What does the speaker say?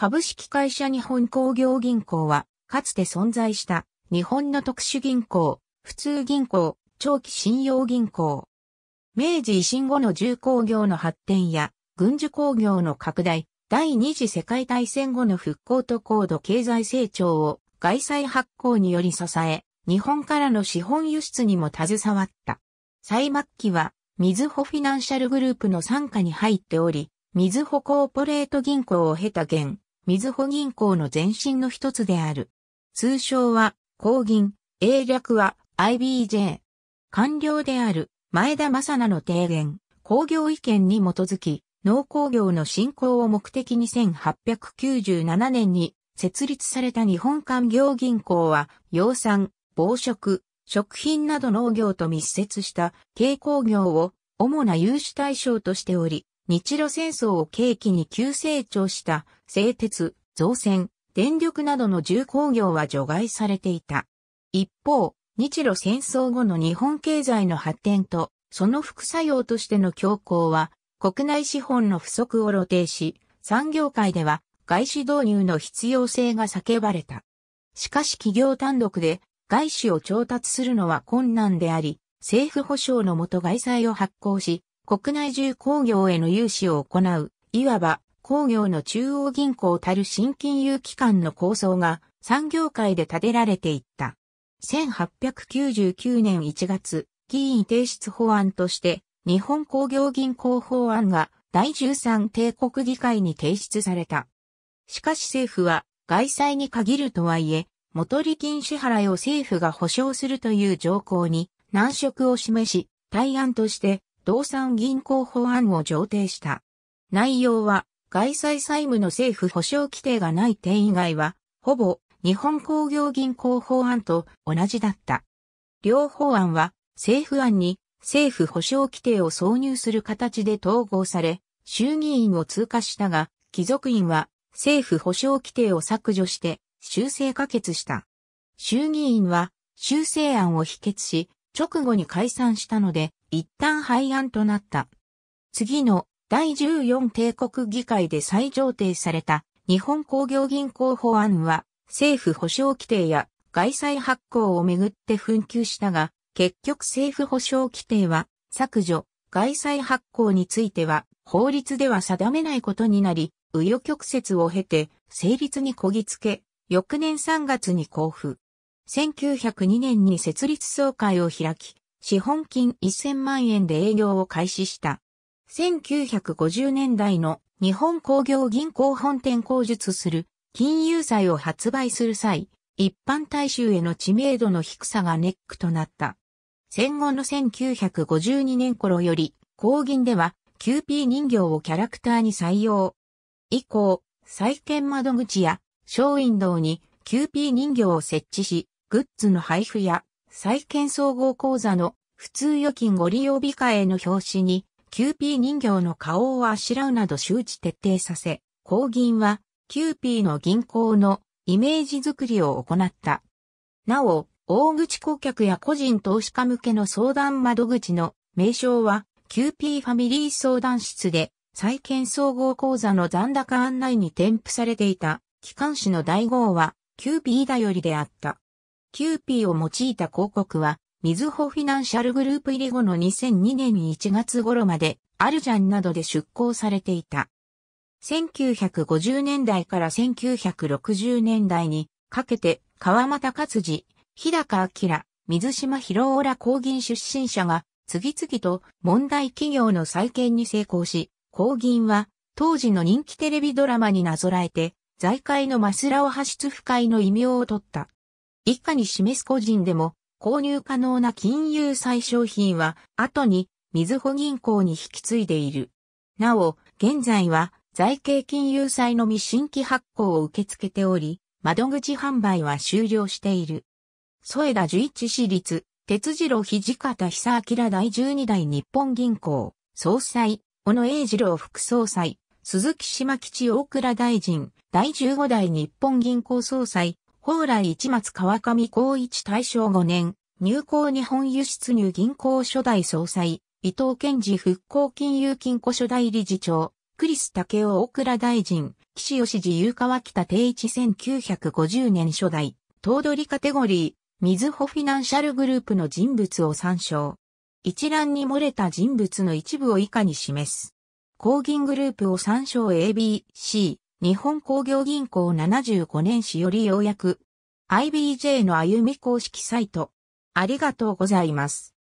株式会社日本工業銀行は、かつて存在した日本の特殊銀行、普通銀行、長期信用銀行。明治維新後の重工業の発展や軍需工業の拡大、第二次世界大戦後の復興と高度経済成長を外債発行により支え、日本からの資本輸出にも携わった。最末期は、みずほフィナンシャルグループの傘下に入っており、みずほコーポレート銀行を経た現、水穂銀行の前身の一つである。通称は、公銀、英略は IBJ。官僚である前田正菜の提言、工業意見に基づき、農工業の振興を目的に1897年に設立された日本官業銀行は、養蚕、防食、食品など農業と密接した軽工業を主な融資対象としており、日露戦争を契機に急成長した製鉄、造船、電力などの重工業は除外されていた。一方、日露戦争後の日本経済の発展と、その副作用としての強行は、国内資本の不足を露呈し、産業界では外資導入の必要性が叫ばれた。しかし企業単独で外資を調達するのは困難であり、政府保障のもと外債を発行し、国内重工業への融資を行う、いわば工業の中央銀行たる新金融機関の構想が産業界で立てられていった。1899年1月、議員提出法案として日本工業銀行法案が第13帝国議会に提出された。しかし政府は外債に限るとはいえ、元利金支払いを政府が保証するという条項に難色を示し、対案として動産銀行法案を上呈した。内容は、外債債務の政府保障規定がない点以外は、ほぼ日本工業銀行法案と同じだった。両法案は政府案に政府保障規定を挿入する形で統合され、衆議院を通過したが、貴族院は政府保障規定を削除して修正可決した。衆議院は修正案を否決し、直後に解散したので、一旦廃案となった。次の第14帝国議会で再上呈された日本工業銀行法案は政府保障規定や外債発行をめぐって紛糾したが、結局政府保障規定は削除、外債発行については法律では定めないことになり、右与曲折を経て成立にこぎつけ、翌年3月に交付。1902年に設立総会を開き、資本金1000万円で営業を開始した。1950年代の日本工業銀行本店工術する金融債を発売する際、一般大衆への知名度の低さがネックとなった。戦後の1952年頃より、工銀では QP 人形をキャラクターに採用。以降、債券窓口やショーウィンドウに QP 人形を設置し、グッズの配布や、債券総合講座の普通預金ご利用美化への表紙に、キューピー人形の顔をあしらうなど周知徹底させ、公銀は、キューピーの銀行のイメージづくりを行った。なお、大口顧客や個人投資家向けの相談窓口の名称は、キューピーファミリー相談室で、債券総合講座の残高案内に添付されていた、機関紙の第号は、キューピーだよりであった。キューピーを用いた広告は、水穂フィナンシャルグループ入り後の2002年1月頃まで、アルジャンなどで出向されていた。1950年代から1960年代にかけて、川又勝治、日高明、水島広尾ら公銀出身者が、次々と問題企業の再建に成功し、公銀は、当時の人気テレビドラマになぞらえて、財界のマスラオ発出不快の異名を取った。以下に示す個人でも購入可能な金融再商品は後にみずほ銀行に引き継いでいる。なお、現在は財形金融債のみ新規発行を受け付けており、窓口販売は終了している。添田十一市立、鉄次郎土方久明第12代日本銀行、総裁、小野英二郎副総裁、鈴木島吉大倉大臣、第15代日本銀行総裁、宝来一松川上光一大正5年、入港日本輸出入銀行初代総裁、伊藤健治復興金融金庫初代理事長、クリス武雄大倉大臣、岸吉自由川北定一1950年初代、頭取カテゴリー、水穂フィナンシャルグループの人物を参照。一覧に漏れた人物の一部を以下に示す。工銀グループを参照 ABC、日本工業銀行75年史よりようやく IBJ の歩み公式サイト。ありがとうございます。